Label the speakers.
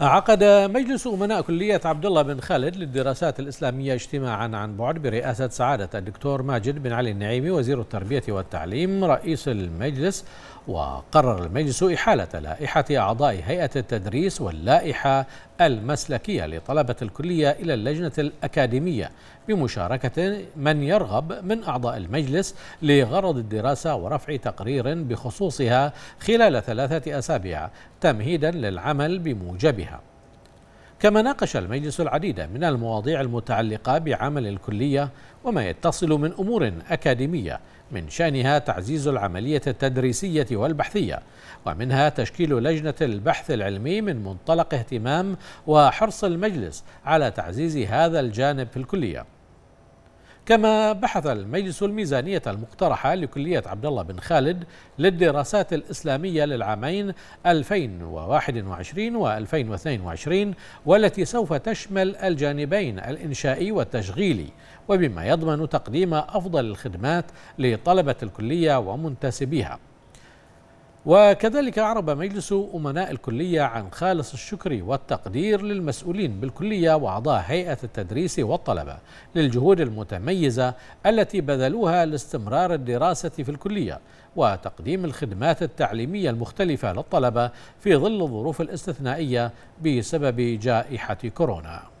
Speaker 1: عقد مجلس أمناء كلية عبد الله بن خالد للدراسات الإسلامية اجتماعا عن بعد برئاسة سعادة الدكتور ماجد بن علي النعيمي وزير التربية والتعليم رئيس المجلس وقرر المجلس إحالة لائحة أعضاء هيئة التدريس واللائحة المسلكية لطلبة الكلية إلى اللجنة الأكاديمية بمشاركة من يرغب من أعضاء المجلس لغرض الدراسة ورفع تقرير بخصوصها خلال ثلاثة أسابيع تمهيدا للعمل بموجبها كما ناقش المجلس العديد من المواضيع المتعلقة بعمل الكلية وما يتصل من أمور أكاديمية من شأنها تعزيز العملية التدريسية والبحثية ومنها تشكيل لجنة البحث العلمي من منطلق اهتمام وحرص المجلس على تعزيز هذا الجانب في الكليه كما بحث المجلس الميزانية المقترحة لكلية عبد الله بن خالد للدراسات الإسلامية للعامين 2021 و 2022 والتي سوف تشمل الجانبين الإنشائي والتشغيلي وبما يضمن تقديم أفضل الخدمات لطلبة الكلية ومنتسبيها وكذلك أعرب مجلس أمناء الكلية عن خالص الشكر والتقدير للمسؤولين بالكلية وأعضاء هيئة التدريس والطلبة للجهود المتميزة التي بذلوها لاستمرار الدراسة في الكلية وتقديم الخدمات التعليمية المختلفة للطلبة في ظل الظروف الاستثنائية بسبب جائحة كورونا